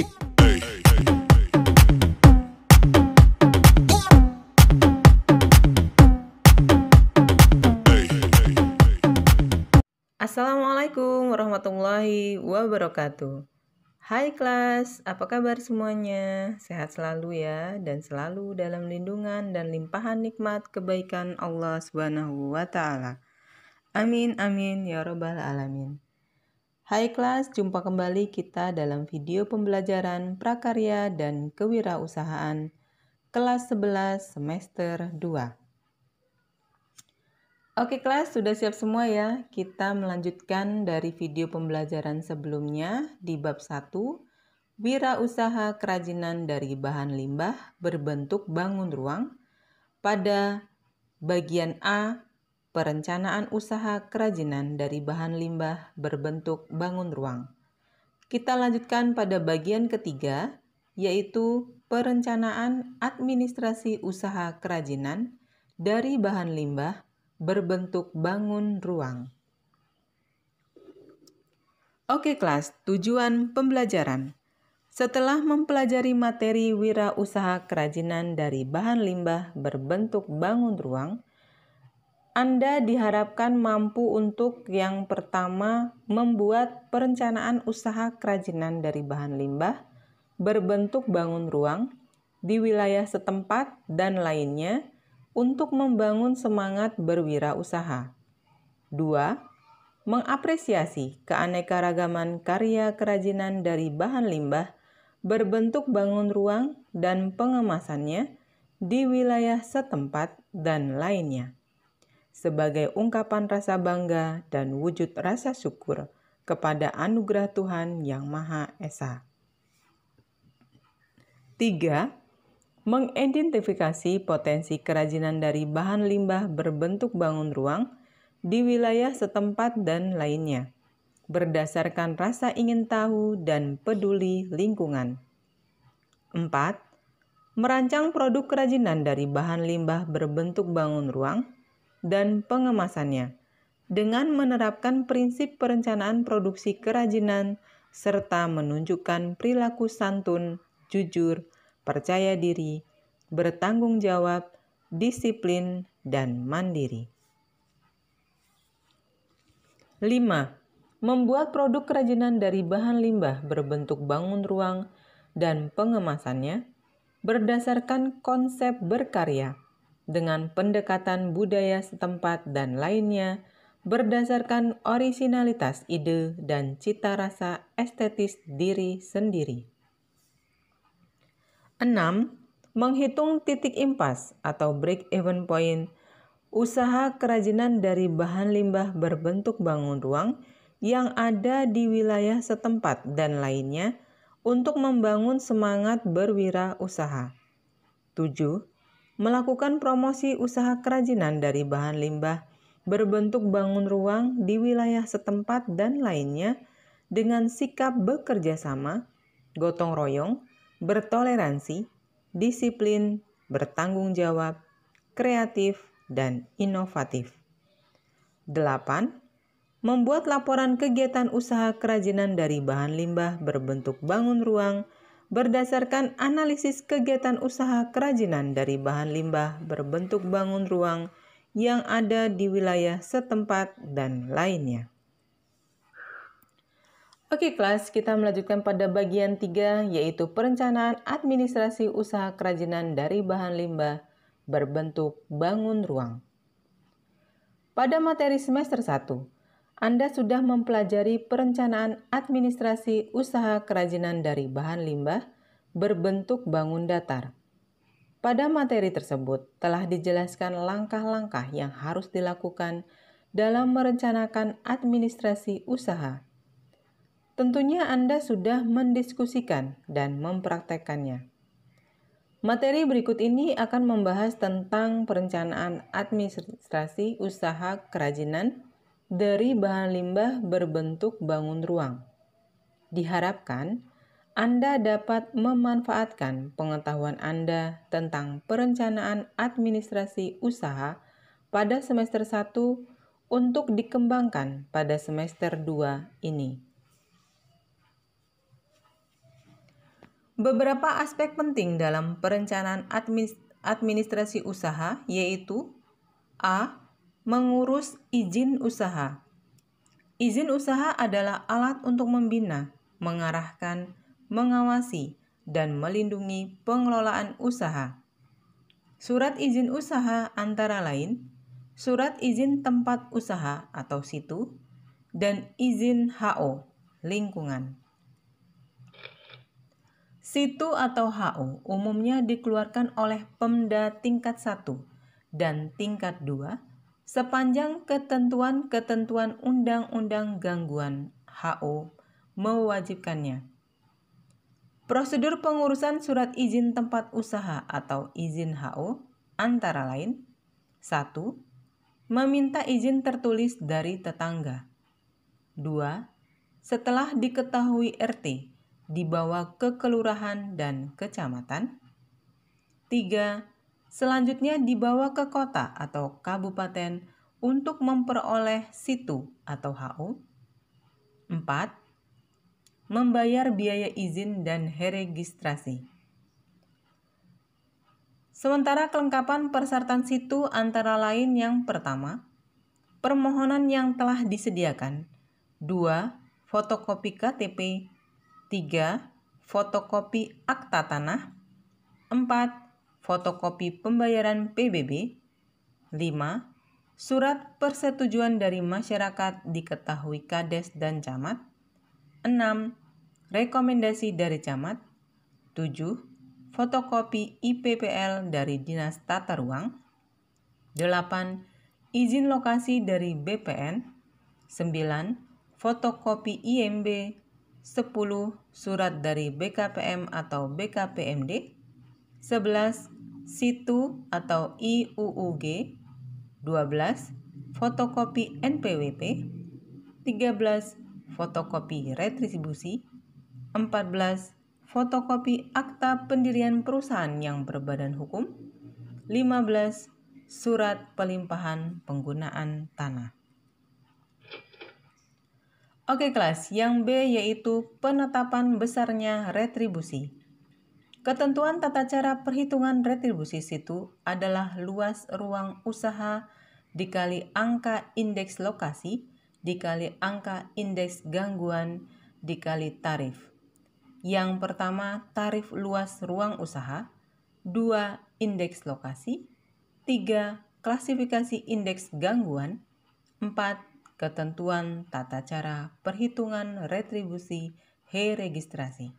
Music. Assalamualaikum warahmatullahi wabarakatuh. Hai kelas, apa kabar semuanya? Sehat selalu ya dan selalu dalam lindungan dan limpahan nikmat kebaikan Allah Subhanahu wa taala. Amin amin ya robbal alamin. Hai kelas, jumpa kembali kita dalam video pembelajaran prakarya dan kewirausahaan kelas 11 semester 2. Oke kelas, sudah siap semua ya? Kita melanjutkan dari video pembelajaran sebelumnya di bab 1, wirausaha kerajinan dari bahan limbah berbentuk bangun ruang pada bagian A perencanaan usaha kerajinan dari bahan limbah berbentuk bangun ruang. Kita lanjutkan pada bagian ketiga, yaitu perencanaan administrasi usaha kerajinan dari bahan limbah berbentuk bangun ruang. Oke kelas, tujuan pembelajaran. Setelah mempelajari materi wira usaha kerajinan dari bahan limbah berbentuk bangun ruang, anda diharapkan mampu untuk yang pertama membuat perencanaan usaha kerajinan dari bahan limbah berbentuk bangun ruang di wilayah setempat dan lainnya untuk membangun semangat berwirausaha. 2. Mengapresiasi keanekaragaman karya kerajinan dari bahan limbah berbentuk bangun ruang dan pengemasannya di wilayah setempat dan lainnya sebagai ungkapan rasa bangga dan wujud rasa syukur kepada anugerah Tuhan Yang Maha Esa. 3. Mengidentifikasi potensi kerajinan dari bahan limbah berbentuk bangun ruang di wilayah setempat dan lainnya, berdasarkan rasa ingin tahu dan peduli lingkungan. 4. Merancang produk kerajinan dari bahan limbah berbentuk bangun ruang dan pengemasannya dengan menerapkan prinsip perencanaan produksi kerajinan serta menunjukkan perilaku santun, jujur, percaya diri, bertanggung jawab, disiplin, dan mandiri. 5. Membuat produk kerajinan dari bahan limbah berbentuk bangun ruang dan pengemasannya berdasarkan konsep berkarya dengan pendekatan budaya setempat dan lainnya berdasarkan orisinalitas ide dan cita rasa estetis diri sendiri. 6. Menghitung titik impas atau break even point usaha kerajinan dari bahan limbah berbentuk bangun ruang yang ada di wilayah setempat dan lainnya untuk membangun semangat berwirausaha. 7 melakukan promosi usaha kerajinan dari bahan limbah berbentuk bangun ruang di wilayah setempat dan lainnya dengan sikap bekerja sama, gotong royong, bertoleransi, disiplin, bertanggung jawab, kreatif, dan inovatif. 8 membuat laporan kegiatan usaha kerajinan dari bahan limbah berbentuk bangun ruang berdasarkan analisis kegiatan usaha kerajinan dari bahan limbah berbentuk bangun ruang yang ada di wilayah setempat dan lainnya. Oke kelas, kita melanjutkan pada bagian 3 yaitu perencanaan administrasi usaha kerajinan dari bahan limbah berbentuk bangun ruang. Pada materi semester 1, anda sudah mempelajari perencanaan administrasi usaha kerajinan dari bahan limbah berbentuk bangun datar. Pada materi tersebut telah dijelaskan langkah-langkah yang harus dilakukan dalam merencanakan administrasi usaha. Tentunya Anda sudah mendiskusikan dan mempraktekkannya. Materi berikut ini akan membahas tentang perencanaan administrasi usaha kerajinan dari bahan limbah berbentuk bangun ruang. Diharapkan Anda dapat memanfaatkan pengetahuan Anda tentang perencanaan administrasi usaha pada semester 1 untuk dikembangkan pada semester 2 ini. Beberapa aspek penting dalam perencanaan administrasi usaha yaitu A Mengurus izin usaha. Izin usaha adalah alat untuk membina, mengarahkan, mengawasi, dan melindungi pengelolaan usaha. Surat izin usaha antara lain surat izin tempat usaha atau situ dan izin HO lingkungan. Situ atau HO umumnya dikeluarkan oleh Pemda tingkat 1 dan tingkat 2 sepanjang ketentuan-ketentuan Undang-Undang Gangguan (HO) mewajibkannya. Prosedur pengurusan surat izin tempat usaha atau izin HO antara lain 1. Meminta izin tertulis dari tetangga. 2. Setelah diketahui RT, dibawa ke kelurahan dan kecamatan. 3. Selanjutnya dibawa ke kota atau kabupaten untuk memperoleh situ atau HO. 4. Membayar biaya izin dan registrasi. Sementara kelengkapan persyaratan situ antara lain yang pertama, permohonan yang telah disediakan. 2. Fotokopi KTP. 3. Fotokopi akta tanah. 4 fotokopi pembayaran PBB. 5. Surat persetujuan dari masyarakat diketahui Kades dan Camat. 6. Rekomendasi dari Camat. 7. Fotokopi IPPL dari Dinas Tata Ruang. 8. Izin lokasi dari BPN. 9. Fotokopi IMB. 10. Surat dari BKPM atau BKPMD. 11. Situ atau IUUG 12. Fotokopi NPWP 13. Fotokopi retribusi 14. Fotokopi akta pendirian perusahaan yang berbadan hukum 15. Surat pelimpahan penggunaan tanah Oke kelas, yang B yaitu penetapan besarnya retribusi. Ketentuan tata cara perhitungan retribusi situ adalah luas ruang usaha dikali angka indeks lokasi dikali angka indeks gangguan dikali tarif. Yang pertama, tarif luas ruang usaha, dua indeks lokasi, tiga klasifikasi indeks gangguan, empat ketentuan tata cara perhitungan retribusi he registrasi.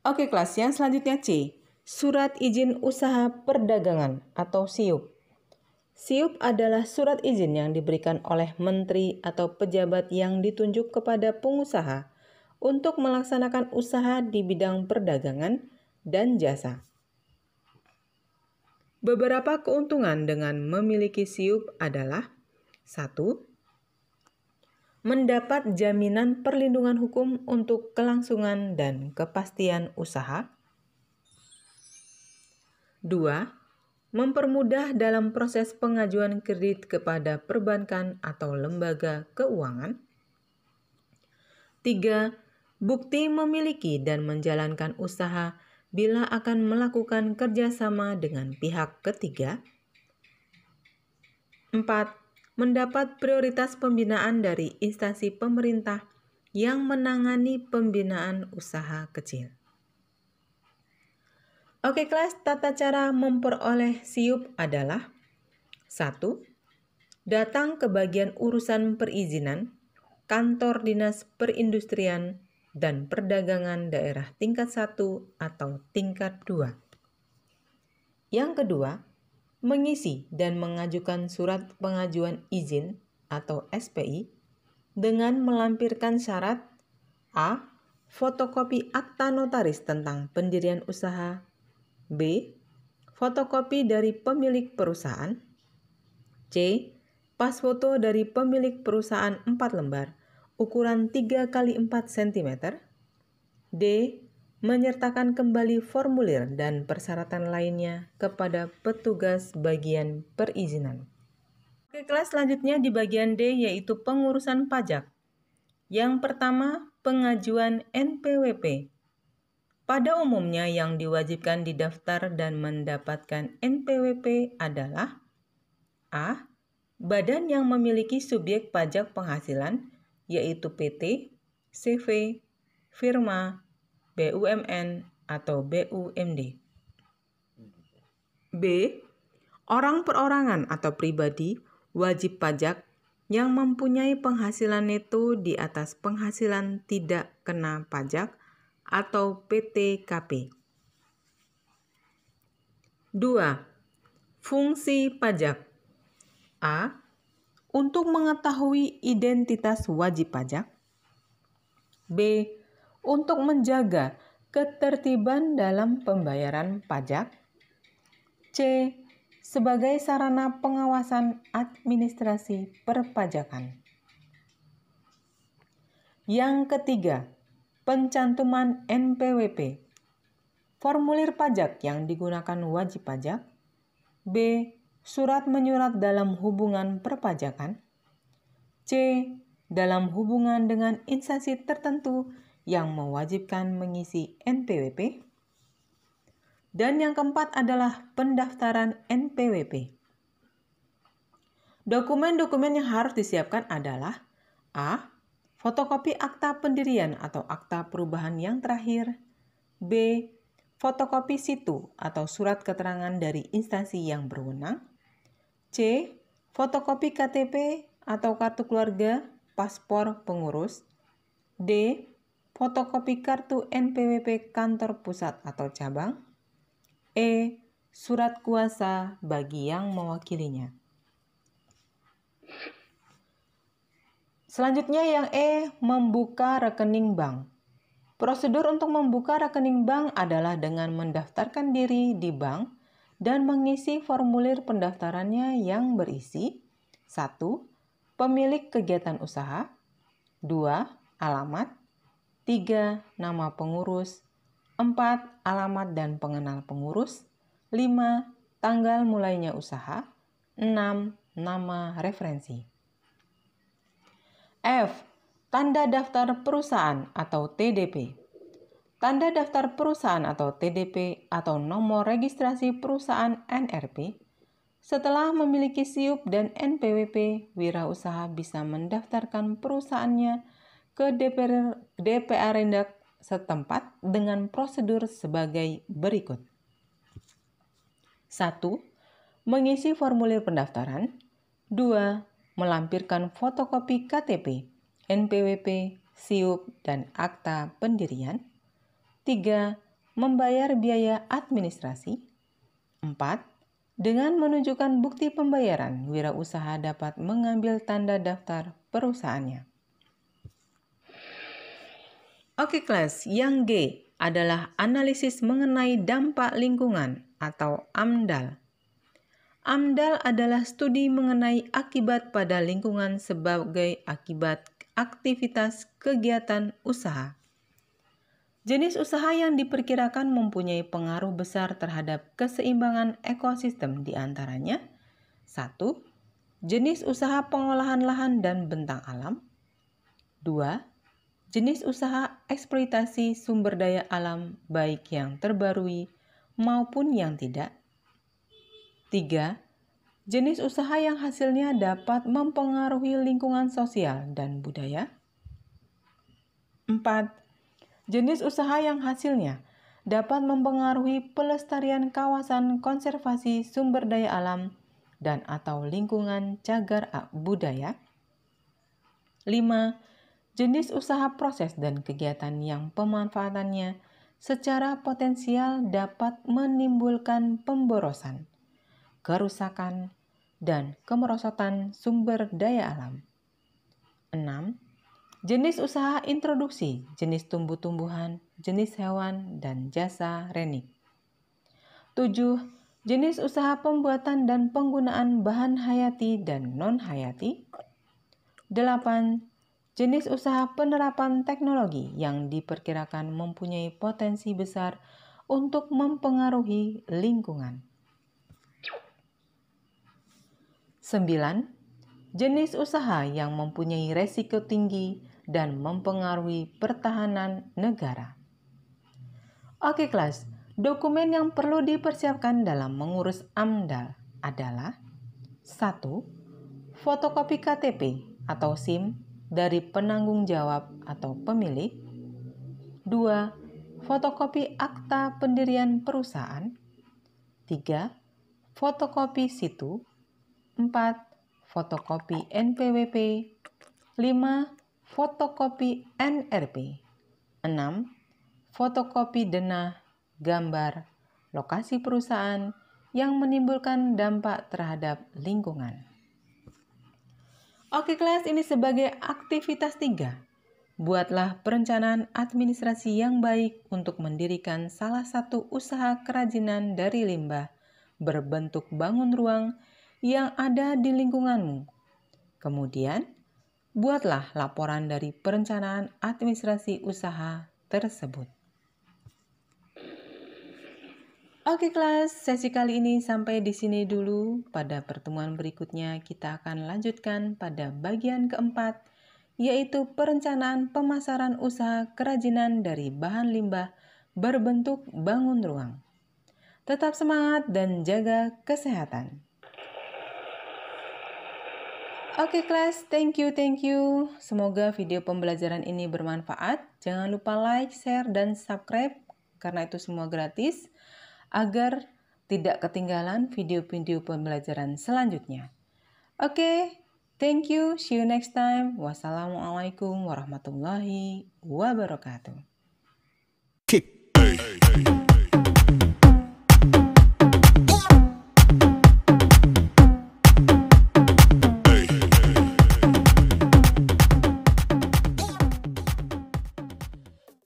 Oke kelas, yang selanjutnya C. Surat izin usaha perdagangan atau SIUP. SIUP adalah surat izin yang diberikan oleh menteri atau pejabat yang ditunjuk kepada pengusaha untuk melaksanakan usaha di bidang perdagangan dan jasa. Beberapa keuntungan dengan memiliki SIUP adalah 1 mendapat jaminan perlindungan hukum untuk kelangsungan dan kepastian usaha. 2. Mempermudah dalam proses pengajuan kredit kepada perbankan atau lembaga keuangan. 3. Bukti memiliki dan menjalankan usaha bila akan melakukan kerjasama dengan pihak ketiga. 4 mendapat prioritas pembinaan dari instansi pemerintah yang menangani pembinaan usaha kecil. Oke kelas, tata cara memperoleh SIUP adalah 1. Datang ke bagian urusan perizinan, kantor dinas perindustrian, dan perdagangan daerah tingkat 1 atau tingkat 2. Yang kedua, mengisi dan mengajukan surat pengajuan izin atau SPI dengan melampirkan syarat A. Fotokopi akta notaris tentang pendirian usaha B. Fotokopi dari pemilik perusahaan C. Pas foto dari pemilik perusahaan 4 lembar ukuran 3 x 4 cm D menyertakan kembali formulir dan persyaratan lainnya kepada petugas bagian perizinan. Oke, kelas selanjutnya di bagian D yaitu pengurusan pajak. Yang pertama, pengajuan NPWP. Pada umumnya yang diwajibkan didaftar dan mendapatkan NPWP adalah A. Badan yang memiliki subjek pajak penghasilan yaitu PT, CV, firma, BUMN, atau BUMD. B. Orang perorangan atau pribadi wajib pajak yang mempunyai penghasilan neto di atas penghasilan tidak kena pajak atau PTKP. 2. Fungsi pajak A. Untuk mengetahui identitas wajib pajak B untuk menjaga ketertiban dalam pembayaran pajak. C. Sebagai sarana pengawasan administrasi perpajakan. Yang ketiga, pencantuman NPWP. Formulir pajak yang digunakan wajib pajak. B. Surat menyurat dalam hubungan perpajakan. C. Dalam hubungan dengan instansi tertentu yang mewajibkan mengisi NPWP. Dan yang keempat adalah pendaftaran NPWP. Dokumen-dokumen yang harus disiapkan adalah A. Fotokopi akta pendirian atau akta perubahan yang terakhir. B. Fotokopi situ atau surat keterangan dari instansi yang berwenang. C. Fotokopi KTP atau kartu keluarga, paspor pengurus. D fotokopi kartu NPWP kantor pusat atau cabang, E. Surat kuasa bagi yang mewakilinya. Selanjutnya yang E, membuka rekening bank. Prosedur untuk membuka rekening bank adalah dengan mendaftarkan diri di bank dan mengisi formulir pendaftarannya yang berisi 1. Pemilik kegiatan usaha 2. Alamat 3. Nama pengurus 4. Alamat dan pengenal pengurus 5. Tanggal mulainya usaha 6. Nama referensi F. Tanda daftar perusahaan atau TDP Tanda daftar perusahaan atau TDP atau nomor registrasi perusahaan NRP setelah memiliki SIUP dan NPWP, wirausaha bisa mendaftarkan perusahaannya ke DPR, DPR Rendak setempat dengan prosedur sebagai berikut. 1. Mengisi formulir pendaftaran. 2. Melampirkan fotokopi KTP, NPWP, SIUP, dan akta pendirian. 3. Membayar biaya administrasi. 4. Dengan menunjukkan bukti pembayaran, wirausaha dapat mengambil tanda daftar perusahaannya. Oke kelas, yang G adalah analisis mengenai dampak lingkungan atau AMDAL. AMDAL adalah studi mengenai akibat pada lingkungan sebagai akibat aktivitas kegiatan usaha. Jenis usaha yang diperkirakan mempunyai pengaruh besar terhadap keseimbangan ekosistem diantaranya 1. Jenis usaha pengolahan lahan dan bentang alam 2 jenis usaha eksploitasi sumber daya alam baik yang terbarui maupun yang tidak. 3. Jenis usaha yang hasilnya dapat mempengaruhi lingkungan sosial dan budaya. 4. Jenis usaha yang hasilnya dapat mempengaruhi pelestarian kawasan konservasi sumber daya alam dan atau lingkungan cagar budaya. 5 jenis usaha proses dan kegiatan yang pemanfaatannya secara potensial dapat menimbulkan pemborosan, kerusakan, dan kemerosotan sumber daya alam. 6. Jenis usaha introduksi, jenis tumbuh-tumbuhan, jenis hewan, dan jasa renik. 7. Jenis usaha pembuatan dan penggunaan bahan hayati dan non-hayati. 8 Jenis usaha penerapan teknologi yang diperkirakan mempunyai potensi besar untuk mempengaruhi lingkungan. 9. Jenis usaha yang mempunyai resiko tinggi dan mempengaruhi pertahanan negara. Oke kelas, dokumen yang perlu dipersiapkan dalam mengurus AMDAL adalah 1. Fotokopi KTP atau SIM dari penanggung jawab atau pemilik. 2. Fotokopi akta pendirian perusahaan. 3. Fotokopi situ. 4. Fotokopi NPWP. 5. Fotokopi NRP. 6. Fotokopi denah, gambar, lokasi perusahaan yang menimbulkan dampak terhadap lingkungan. Oke kelas, ini sebagai aktivitas tiga, Buatlah perencanaan administrasi yang baik untuk mendirikan salah satu usaha kerajinan dari limbah berbentuk bangun ruang yang ada di lingkunganmu. Kemudian, buatlah laporan dari perencanaan administrasi usaha tersebut. Oke kelas, sesi kali ini sampai di sini dulu. Pada pertemuan berikutnya kita akan lanjutkan pada bagian keempat, yaitu perencanaan pemasaran usaha kerajinan dari bahan limbah berbentuk bangun ruang. Tetap semangat dan jaga kesehatan. Oke kelas, thank you, thank you. Semoga video pembelajaran ini bermanfaat. Jangan lupa like, share, dan subscribe karena itu semua gratis agar tidak ketinggalan video-video pembelajaran selanjutnya. Oke, okay, thank you. See you next time. Wassalamualaikum warahmatullahi wabarakatuh.